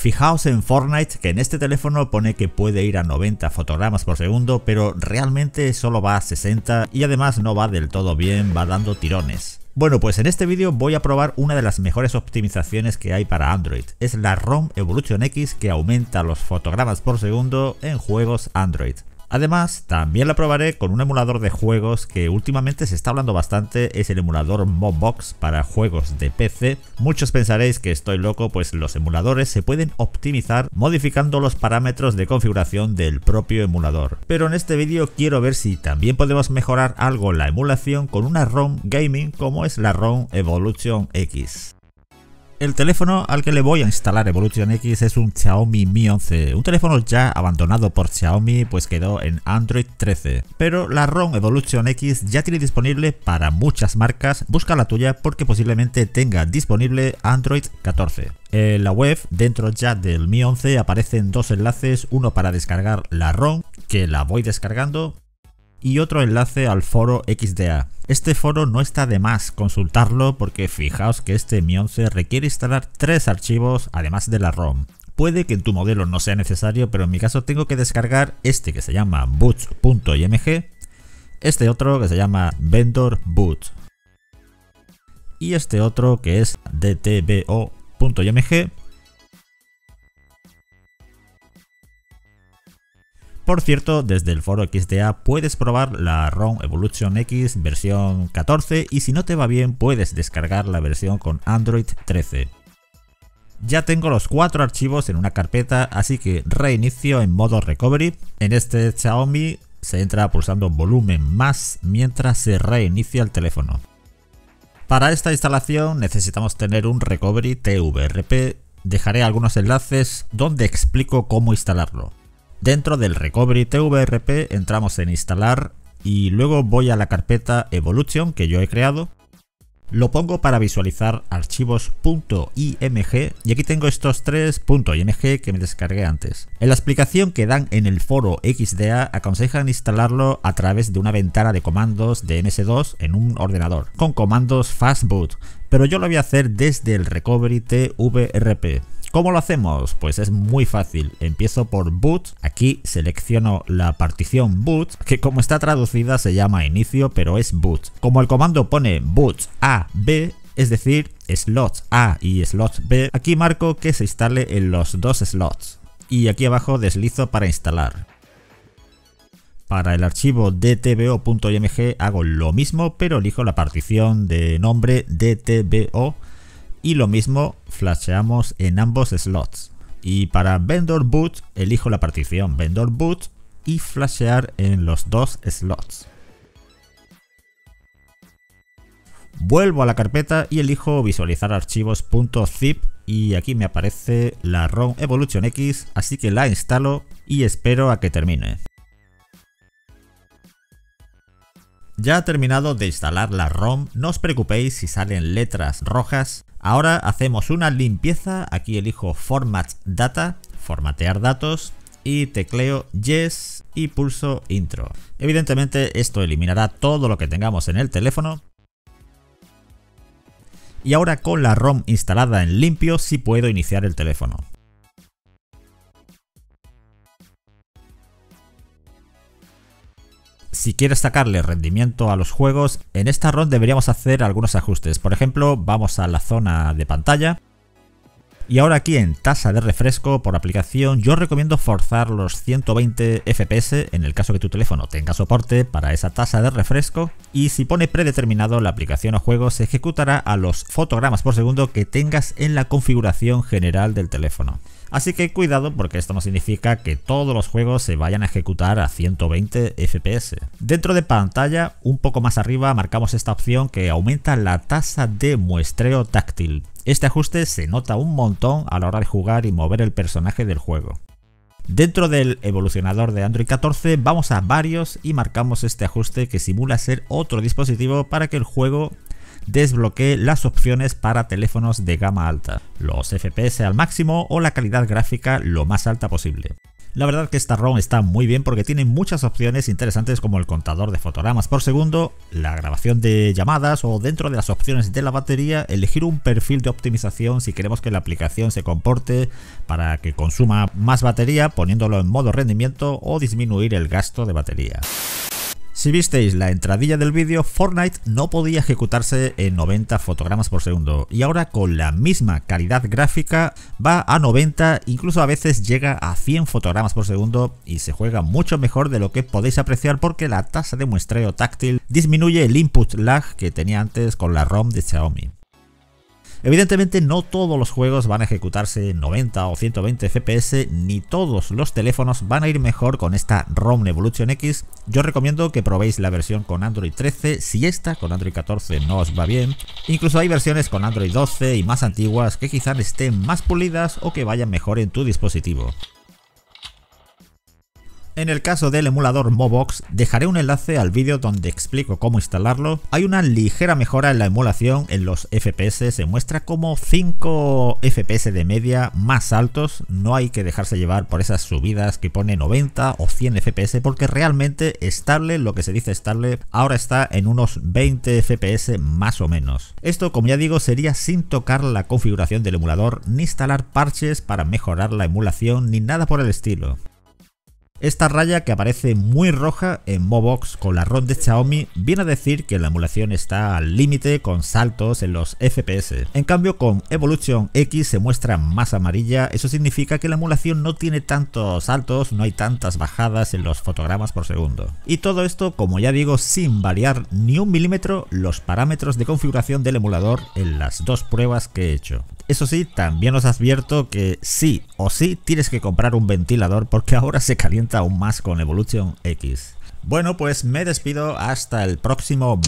Fijaos en Fortnite que en este teléfono pone que puede ir a 90 fotogramas por segundo, pero realmente solo va a 60 y además no va del todo bien, va dando tirones. Bueno, pues en este vídeo voy a probar una de las mejores optimizaciones que hay para Android. Es la ROM Evolution X que aumenta los fotogramas por segundo en juegos Android. Además, también la probaré con un emulador de juegos que últimamente se está hablando bastante, es el emulador mobbox para juegos de PC. Muchos pensaréis que estoy loco, pues los emuladores se pueden optimizar modificando los parámetros de configuración del propio emulador. Pero en este vídeo quiero ver si también podemos mejorar algo la emulación con una ROM gaming como es la ROM Evolution X. El teléfono al que le voy a instalar Evolution X es un Xiaomi Mi 11, un teléfono ya abandonado por Xiaomi pues quedó en Android 13, pero la ROM Evolution X ya tiene disponible para muchas marcas, busca la tuya porque posiblemente tenga disponible Android 14. En la web, dentro ya del Mi 11, aparecen dos enlaces, uno para descargar la ROM, que la voy descargando, y otro enlace al foro XDA. Este foro no está de más consultarlo porque fijaos que este Mi 11 requiere instalar tres archivos además de la ROM. Puede que en tu modelo no sea necesario, pero en mi caso tengo que descargar este que se llama boots.img, este otro que se llama vendor boot y este otro que es dtbo.img Por cierto, desde el foro XDA puedes probar la ROM Evolution X versión 14 y si no te va bien puedes descargar la versión con Android 13. Ya tengo los cuatro archivos en una carpeta, así que reinicio en modo recovery. En este Xiaomi se entra pulsando volumen más mientras se reinicia el teléfono. Para esta instalación necesitamos tener un recovery TVRP. Dejaré algunos enlaces donde explico cómo instalarlo. Dentro del recovery tvrp entramos en instalar y luego voy a la carpeta evolution que yo he creado. Lo pongo para visualizar archivos .img y aquí tengo estos tres .img que me descargué antes. En la explicación que dan en el foro XDA aconsejan instalarlo a través de una ventana de comandos de MS2 en un ordenador, con comandos fastboot, pero yo lo voy a hacer desde el recovery tvrp. ¿Cómo lo hacemos? Pues es muy fácil. Empiezo por boot. Aquí selecciono la partición boot, que como está traducida se llama inicio, pero es boot. Como el comando pone boot A, B, es decir, slot A y slot B, aquí marco que se instale en los dos slots. Y aquí abajo deslizo para instalar. Para el archivo dtbo.img hago lo mismo, pero elijo la partición de nombre dtbo y lo mismo flasheamos en ambos slots. Y para vendor boot elijo la partición vendor boot y flashear en los dos slots. Vuelvo a la carpeta y elijo visualizar archivos.zip y aquí me aparece la ROM Evolution X, así que la instalo y espero a que termine. Ya ha terminado de instalar la ROM, no os preocupéis si salen letras rojas, Ahora hacemos una limpieza, aquí elijo Format Data, formatear datos y tecleo Yes y pulso Intro. Evidentemente esto eliminará todo lo que tengamos en el teléfono. Y ahora con la ROM instalada en limpio sí puedo iniciar el teléfono. si quieres sacarle rendimiento a los juegos, en esta ROM deberíamos hacer algunos ajustes. Por ejemplo, vamos a la zona de pantalla y ahora aquí en tasa de refresco por aplicación yo recomiendo forzar los 120 FPS en el caso que tu teléfono tenga soporte para esa tasa de refresco y si pone predeterminado la aplicación o juego se ejecutará a los fotogramas por segundo que tengas en la configuración general del teléfono. Así que cuidado porque esto no significa que todos los juegos se vayan a ejecutar a 120 FPS. Dentro de pantalla, un poco más arriba, marcamos esta opción que aumenta la tasa de muestreo táctil. Este ajuste se nota un montón a la hora de jugar y mover el personaje del juego. Dentro del evolucionador de Android 14 vamos a varios y marcamos este ajuste que simula ser otro dispositivo para que el juego desbloquee las opciones para teléfonos de gama alta, los FPS al máximo o la calidad gráfica lo más alta posible. La verdad que esta ROM está muy bien porque tiene muchas opciones interesantes como el contador de fotogramas por segundo, la grabación de llamadas o dentro de las opciones de la batería elegir un perfil de optimización si queremos que la aplicación se comporte para que consuma más batería poniéndolo en modo rendimiento o disminuir el gasto de batería. Si visteis la entradilla del vídeo, Fortnite no podía ejecutarse en 90 fotogramas por segundo y ahora con la misma calidad gráfica va a 90, incluso a veces llega a 100 fotogramas por segundo y se juega mucho mejor de lo que podéis apreciar porque la tasa de muestreo táctil disminuye el input lag que tenía antes con la ROM de Xiaomi. Evidentemente no todos los juegos van a ejecutarse en 90 o 120 FPS, ni todos los teléfonos van a ir mejor con esta ROM Evolution X. Yo recomiendo que probéis la versión con Android 13, si esta con Android 14 no os va bien. Incluso hay versiones con Android 12 y más antiguas que quizás estén más pulidas o que vayan mejor en tu dispositivo. En el caso del emulador Mobox, dejaré un enlace al vídeo donde explico cómo instalarlo. Hay una ligera mejora en la emulación en los FPS, se muestra como 5 FPS de media más altos, no hay que dejarse llevar por esas subidas que pone 90 o 100 FPS porque realmente estable, lo que se dice estable, ahora está en unos 20 FPS más o menos. Esto como ya digo sería sin tocar la configuración del emulador ni instalar parches para mejorar la emulación ni nada por el estilo. Esta raya que aparece muy roja en Mobox con la ROM de Xiaomi viene a decir que la emulación está al límite con saltos en los FPS. En cambio con Evolution X se muestra más amarilla, eso significa que la emulación no tiene tantos saltos, no hay tantas bajadas en los fotogramas por segundo. Y todo esto, como ya digo, sin variar ni un milímetro los parámetros de configuración del emulador en las dos pruebas que he hecho. Eso sí, también os advierto que sí o sí tienes que comprar un ventilador porque ahora se calienta aún más con Evolution X. Bueno, pues me despido hasta el próximo